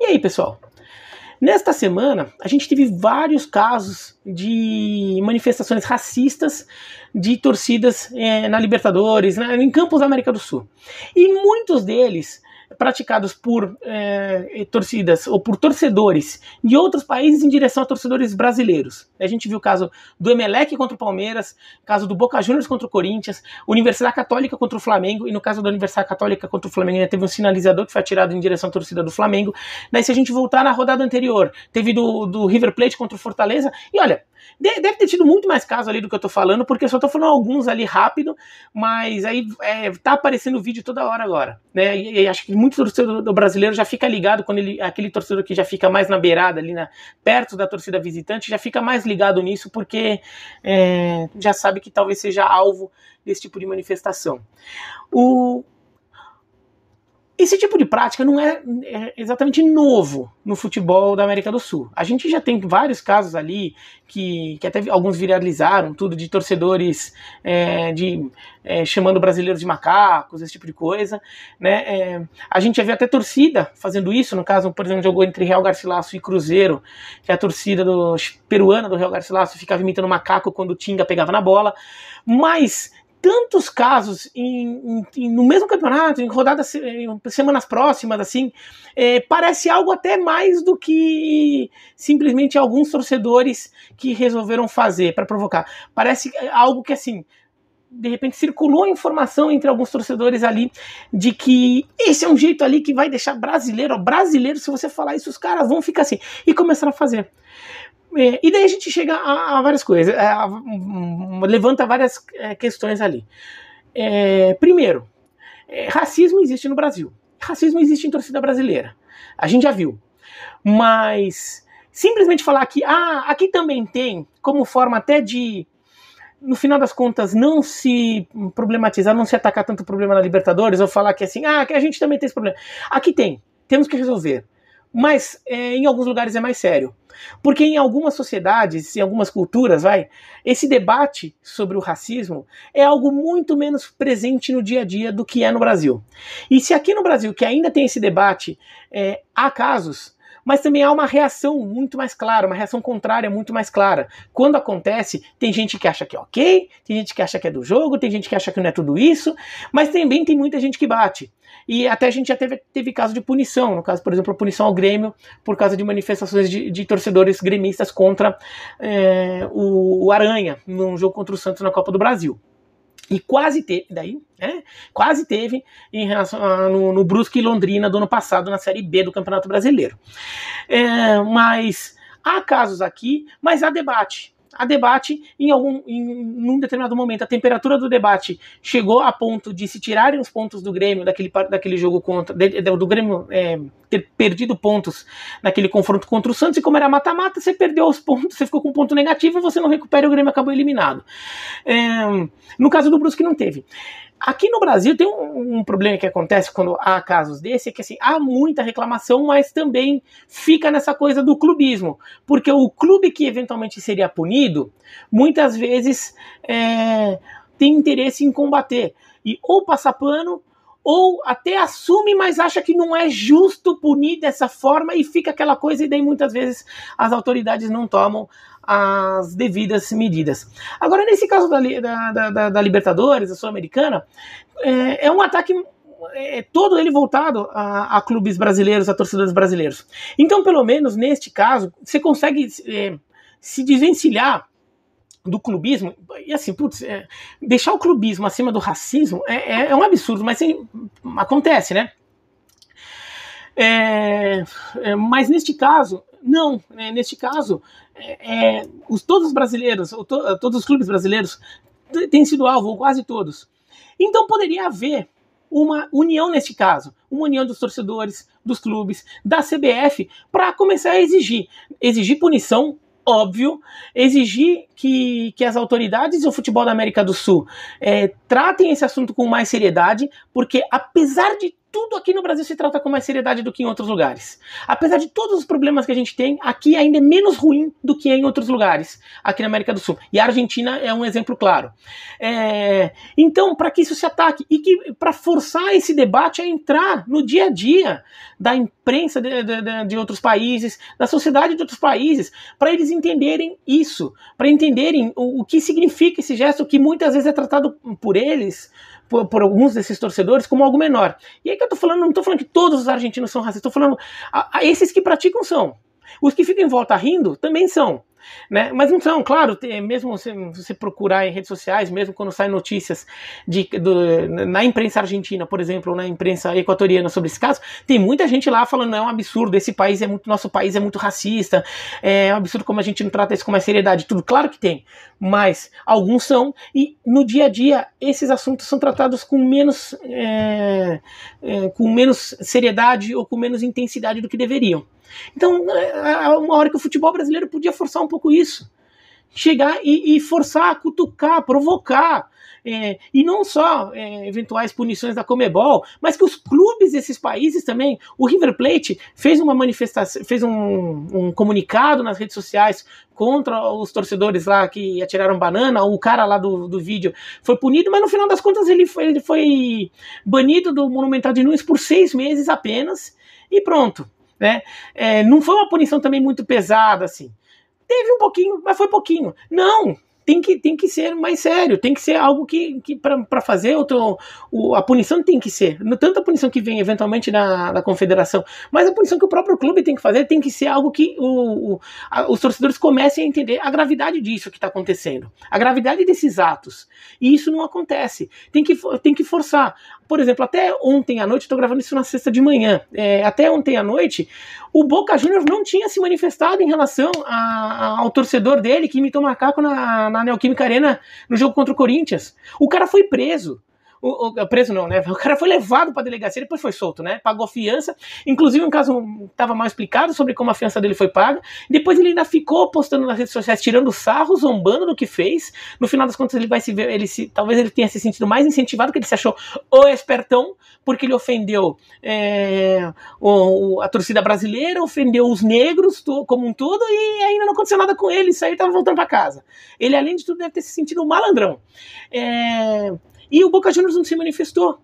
E aí, pessoal? Nesta semana, a gente teve vários casos de manifestações racistas de torcidas é, na Libertadores, em campos da América do Sul. E muitos deles praticados por é, torcidas ou por torcedores de outros países em direção a torcedores brasileiros. A gente viu o caso do Emelec contra o Palmeiras, caso do Boca Juniors contra o Corinthians, Universidade Católica contra o Flamengo, e no caso da Universidade Católica contra o Flamengo, né, teve um sinalizador que foi atirado em direção à torcida do Flamengo. Daí, se a gente voltar na rodada anterior, teve do, do River Plate contra o Fortaleza, e olha, deve ter tido muito mais caso ali do que eu tô falando, porque eu só tô falando alguns ali rápido, mas aí é, tá aparecendo vídeo toda hora agora, né? E, e acho que muito torcedor do brasileiro já fica ligado quando ele, aquele torcedor que já fica mais na beirada ali, na, perto da torcida visitante, já fica mais ligado nisso, porque é, já sabe que talvez seja alvo desse tipo de manifestação. O, esse tipo de prática não é, é, exatamente novo no futebol da América do Sul. A gente já tem vários casos ali que, que até alguns viralizaram, tudo de torcedores é, de é, chamando brasileiros de macacos, esse tipo de coisa. Né? É, a gente já viu até torcida fazendo isso, no caso, por exemplo, jogou entre Real Garcilasso e Cruzeiro, que a torcida do, peruana do Real Garcilasso ficava imitando macaco quando o Tinga pegava na bola. Mas tantos casos em, em, no mesmo campeonato, em rodadas, em semanas próximas, assim, é, parece algo até mais do que simplesmente alguns torcedores que resolveram fazer para provocar. Parece é, algo que, assim, de repente circulou a informação entre alguns torcedores ali de que esse é um jeito ali que vai deixar brasileiro, brasileiro, se você falar isso, os caras vão ficar assim. E começaram a fazer. É, e daí a gente chega a, a várias coisas, é, a, um, levanta várias é, questões ali. É, primeiro, é, racismo existe no Brasil. Racismo existe em torcida brasileira. A gente já viu. Mas simplesmente falar que ah, aqui também tem, como forma até de, no final das contas, não se problematizar, não se atacar tanto o problema na Libertadores, ou falar que assim, ah, que a gente também tem esse problema. Aqui tem, temos que resolver mas é, em alguns lugares é mais sério. Porque em algumas sociedades, em algumas culturas, vai, esse debate sobre o racismo é algo muito menos presente no dia a dia do que é no Brasil. E se aqui no Brasil, que ainda tem esse debate, é, há casos mas também há uma reação muito mais clara, uma reação contrária muito mais clara. Quando acontece, tem gente que acha que é ok, tem gente que acha que é do jogo, tem gente que acha que não é tudo isso, mas também tem muita gente que bate. E até a gente já teve, teve caso de punição, no caso, por exemplo, a punição ao Grêmio por causa de manifestações de, de torcedores gremistas contra é, o, o Aranha, num jogo contra o Santos na Copa do Brasil. E quase teve, daí, né? Quase teve em relação a, no, no Brusque e Londrina do ano passado na Série B do Campeonato Brasileiro. É, mas há casos aqui, mas há debate a debate em algum em, um determinado momento. A temperatura do debate chegou a ponto de se tirarem os pontos do Grêmio daquele, daquele jogo contra. De, do Grêmio é, ter perdido pontos naquele confronto contra o Santos, e como era mata-mata, você perdeu os pontos, você ficou com um ponto negativo e você não recupera e o Grêmio acabou eliminado. É, no caso do Brusque, não teve. Aqui no Brasil tem um, um, problema que acontece quando há casos desse, é que assim, há muita reclamação, mas também fica nessa coisa do clubismo. Porque o clube que eventualmente seria punido, muitas vezes é, tem interesse em combater. E ou passa pano, ou até assume, mas acha que não é justo punir dessa forma e fica aquela coisa, e daí muitas vezes as autoridades não tomam as devidas medidas. Agora, nesse caso da, da, da, da Libertadores, da Sul-Americana, é, é um ataque é, é todo ele voltado a, a, clubes brasileiros, a torcedores brasileiros. Então, pelo menos neste caso, você consegue é, se desvencilhar do clubismo, e assim, putz, é, deixar o clubismo acima do racismo é, é, é um absurdo, mas assim, acontece, né? É, é, mas neste caso, não, né, neste caso, os, todos os brasileiros, to, todos os clubes brasileiros têm sido alvo, ou quase todos. Então poderia haver uma união neste caso, uma união dos torcedores, dos clubes, da CBF, para começar a exigir, exigir punição óbvio, exigir que, que as autoridades do futebol da América do Sul é, tratem esse assunto com mais seriedade, porque apesar de tudo aqui no Brasil se trata com mais seriedade do que em outros lugares. Apesar de todos os problemas que a gente tem, aqui ainda é menos ruim do que é em outros lugares, aqui na América do Sul. E a Argentina é um exemplo claro. É... Então, para que isso se ataque e que para forçar esse debate a entrar no dia a dia da imprensa de, de, de outros países, da sociedade de outros países, para eles entenderem isso, para entenderem o, o que significa esse gesto que muitas vezes é tratado por eles por, por, alguns desses torcedores como algo menor. E aí que eu tô falando, não tô falando que todos os argentinos são racistas, tô falando a, a esses que praticam são. Os que ficam em volta rindo também são. Né? Mas não são, claro, mesmo você, você procurar em redes sociais, mesmo quando saem notícias de, do, na imprensa argentina, por exemplo, ou na imprensa equatoriana sobre esse caso, tem muita gente lá falando, é um absurdo, esse país é muito, nosso país é muito racista, é um absurdo como a gente não trata isso com mais seriedade, tudo, claro que tem, mas alguns são, e no dia a dia esses assuntos são tratados com menos, é, é, com menos seriedade ou com menos intensidade do que deveriam. Então, é, é uma hora que o futebol brasileiro podia forçar um pouco isso. Chegar e, e forçar, cutucar, provocar. É, e não só é, eventuais punições da Comebol, mas que os clubes desses países também. O River Plate fez uma manifestação, fez um, um comunicado nas redes sociais contra os torcedores lá que atiraram banana, o cara lá do, do vídeo foi punido, mas no final das contas ele foi, ele foi banido do Monumental de Nunes por seis meses apenas, e pronto né? É, não foi uma punição também muito pesada, assim. Teve um pouquinho, mas foi pouquinho. Não, tem que, tem que ser mais sério, tem que ser algo que, que para fazer o o, a punição tem que ser. Tanto a punição que vem eventualmente da, na confederação, mas a punição que o próprio clube tem que fazer tem que ser algo que o, o a, os torcedores comecem a entender a gravidade disso que está acontecendo, a gravidade desses atos. E isso não acontece. Tem que, tem que forçar. Por exemplo, até ontem à noite, estou gravando isso na sexta de manhã, é, até ontem à noite, o Boca Juniors não tinha se manifestado em relação a, a, ao torcedor dele que imitou macaco na, na na Neoquímica Arena no jogo contra o Corinthians. O cara foi preso. O, o preso não, né? O cara foi levado para delegacia, depois foi solto, né? Pagou fiança. Inclusive, um caso estava mal explicado sobre como a fiança dele foi paga. Depois ele ainda ficou postando nas redes sociais, tirando sarro, zombando do que fez. No final das contas, ele vai se ver, ele se, talvez ele tenha se sentido mais incentivado, que ele se achou o espertão, porque ele ofendeu é, o, a torcida brasileira, ofendeu os negros to, como um todo, e ainda não aconteceu nada com ele. Isso aí estava voltando para casa. Ele, além de tudo, deve ter se sentido um malandrão. É, e o Boca Juniors não se manifestou.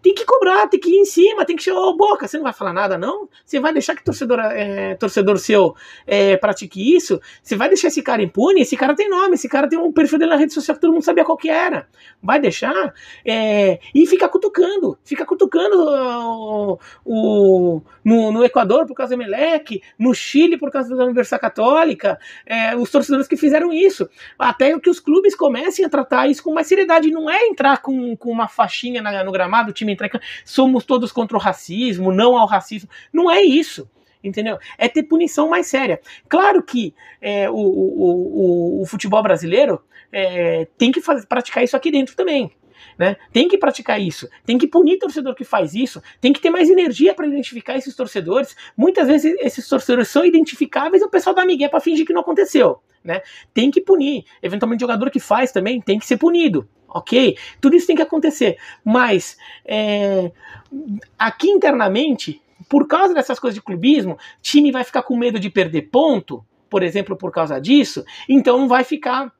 Tem que cobrar, tem que ir em cima, tem que chegar ao Boca. Você não vai falar nada, não? Você vai deixar que torcedor, é, torcedor seu é, pratique isso? Você vai deixar esse cara impune? Esse cara tem nome, esse cara tem um perfil dele na rede social que todo mundo sabia qual que era. Vai deixar? É, e fica cutucando, fica cutucando o, o, no, no Equador por causa do Emelec, no Chile por causa da Universidade Católica, é, os torcedores que fizeram isso. Até que os clubes comecem a tratar isso com mais seriedade. Não é entrar com, com uma faixinha na, no gramado, o time entrar somos todos contra o racismo, não ao racismo. Não é isso entendeu? É ter punição mais séria. Claro que é, o, o, o, o, futebol brasileiro é, tem que fazer, praticar isso aqui dentro também. Né? Tem que praticar isso, tem que punir torcedor que faz isso, tem que ter mais energia para identificar esses torcedores. Muitas vezes esses torcedores são identificáveis e o pessoal dá migué para fingir que não aconteceu. Né? Tem que punir. Eventualmente, jogador que faz também tem que ser punido. Ok? Tudo isso tem que acontecer. Mas é, aqui internamente, por causa dessas coisas de clubismo, time vai ficar com medo de perder ponto, por exemplo, por causa disso, então vai ficar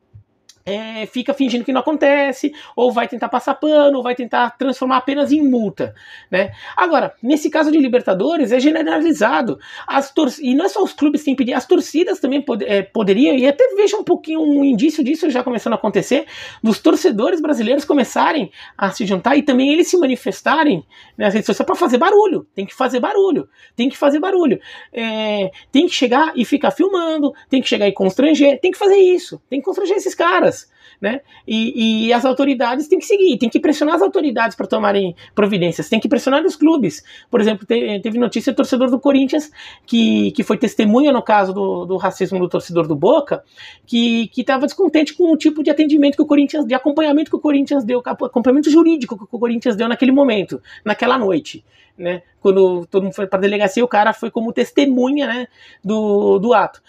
é, fica fingindo que não acontece, ou vai tentar passar pano, ou vai tentar transformar apenas em multa. Né? Agora, nesse caso de Libertadores, é generalizado. As tor e não é só os clubes que têm pedido, as torcidas também pod é, poderiam, e até vejo um pouquinho um indício disso já começando a acontecer, dos torcedores brasileiros começarem a se juntar e também eles se manifestarem nas redes sociais para fazer barulho. Tem que fazer barulho, tem que fazer barulho. É, tem que chegar e ficar filmando, tem que chegar e constranger, tem que fazer isso, tem que constranger esses caras. sí né? E, e as autoridades têm que seguir, tem que pressionar as autoridades para tomarem providências, tem que pressionar os clubes. Por exemplo, te, teve notícia do torcedor do Corinthians, que, que foi testemunha no caso do, do racismo do torcedor do Boca, que estava descontente com o tipo de atendimento que o Corinthians, de acompanhamento que o Corinthians deu, acompanhamento jurídico que o Corinthians deu naquele momento, naquela noite. Né? Quando todo mundo foi para a delegacia, o cara foi como testemunha, né, do, do ato.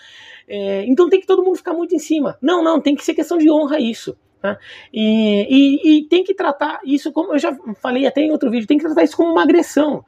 É, então tem que todo mundo ficar muito em cima. Não, não, tem que ser questão de honra isso. Tá? E, e, e, tem que tratar isso, como eu já falei até em outro vídeo, tem que tratar isso como uma agressão.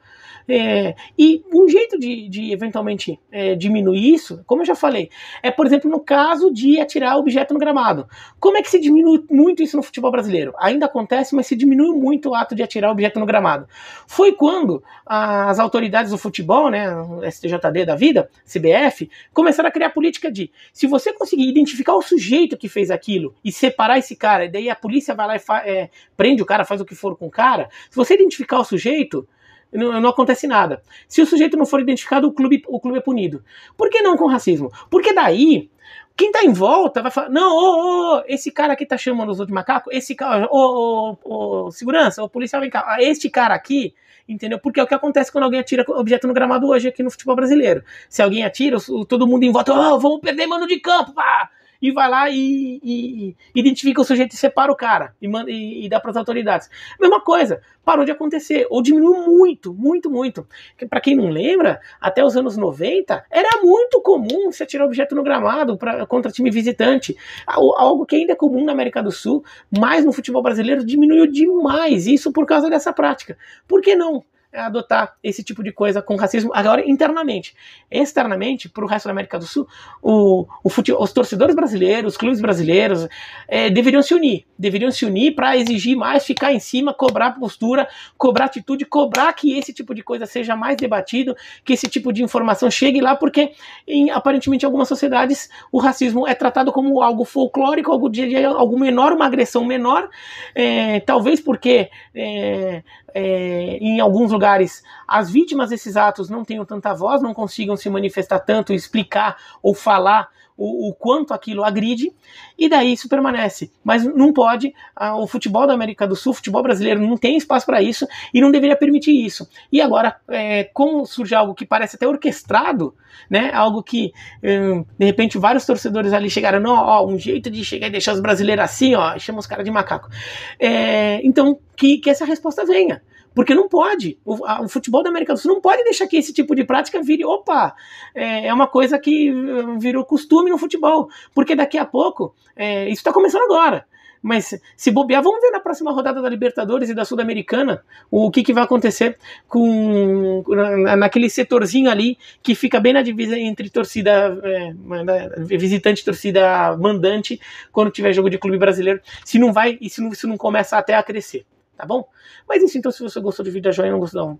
É, e um jeito de, de eventualmente é, diminuir isso, como eu já falei, é, por exemplo, no caso de atirar objeto no gramado. Como é que se diminui muito isso no futebol brasileiro? Ainda acontece, mas se diminui muito o ato de atirar objeto no gramado. Foi quando as autoridades do futebol, né, STJD da vida, CBF, começaram a criar a política de se você conseguir identificar o sujeito que fez aquilo e separar esse cara, e daí a polícia vai lá e é, prende o cara, faz o que for com o cara, se você identificar o sujeito, não, não, acontece nada. Se o sujeito não for identificado, o clube, o clube é punido. Por que não com racismo? Porque daí, quem tá em volta vai falar: não, ô, ô, esse cara aqui tá chamando os outros de macaco, esse cara, ô, ô, ô, segurança, o policial vem cá, ah, este cara aqui, entendeu? Porque é o que acontece quando alguém atira objeto no gramado hoje aqui no futebol brasileiro. Se alguém atira, todo mundo em volta, oh, vamos perder mano de campo, pá! e vai lá e, e, identifica o sujeito e separa o cara e, manda, e, e dá para as autoridades. Mesma coisa, parou de acontecer, ou diminuiu muito, muito, muito. Para quem não lembra, até os anos 90 era muito comum se atirar objeto no gramado pra, contra time visitante, algo que ainda é comum na América do Sul, mas no futebol brasileiro diminuiu demais isso por causa dessa prática. Por que não? É adotar esse tipo de coisa com racismo, agora internamente. Externamente, para o resto da América do Sul, o, o fute, os torcedores brasileiros, os clubes brasileiros, é, deveriam se unir. Deveriam se unir para exigir mais, ficar em cima, cobrar postura, cobrar atitude, cobrar que esse tipo de coisa seja mais debatido, que esse tipo de informação chegue lá, porque em, aparentemente em algumas sociedades o racismo é tratado como algo folclórico, algo de, de algo menor, uma agressão menor, é, talvez porque é, é, em alguns lugares as vítimas desses atos não tenham tanta voz, não consigam se manifestar tanto, explicar ou falar o, o quanto aquilo agride, e daí isso permanece. Mas não pode, a, o futebol da América do Sul, o futebol brasileiro, não tem espaço para isso e não deveria permitir isso. E agora, é, como surge algo que parece até orquestrado, né? Algo que, hum, de repente, vários torcedores ali chegaram, não, ó, um jeito de chegar e deixar os brasileiros assim, ó, chama os caras de macaco. É, então, que, que essa resposta venha. Porque não pode. O, a, o, futebol da América do Sul não pode deixar que esse tipo de prática vire, opa, é, é uma coisa que uh, virou costume no futebol. Porque daqui a pouco, é, isso está começando agora. Mas se bobear, vamos ver na próxima rodada da Libertadores e da Sul-Americana o que, que vai acontecer com naquele setorzinho ali que fica bem na divisa entre torcida é, visitante e torcida mandante quando tiver jogo de clube brasileiro. Se não vai e se não, se não começa até a crescer tá bom? Mas isso, então se você gostou do vídeo, dá joinha, não gostou, dá um,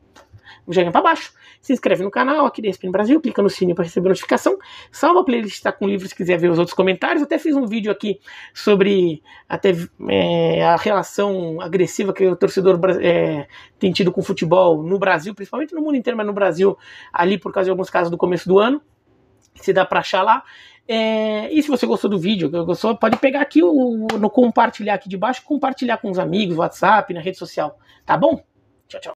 um joinha pra baixo. Se inscreve no canal aqui da ESPN Brasil, clica no sininho para receber notificação. Salva a playlist tá com livros se quiser ver os outros comentários. até fiz um vídeo aqui sobre até é, a relação agressiva que o torcedor é, tem tido com o futebol no Brasil, principalmente no mundo inteiro, mas no Brasil ali por causa de alguns casos do começo do ano. Se dá para achar lá. É, e se você gostou do vídeo, gostou, pode pegar aqui o, no compartilhar aqui de baixo, compartilhar com os amigos, WhatsApp, na rede social, tá bom? Tchau, tchau.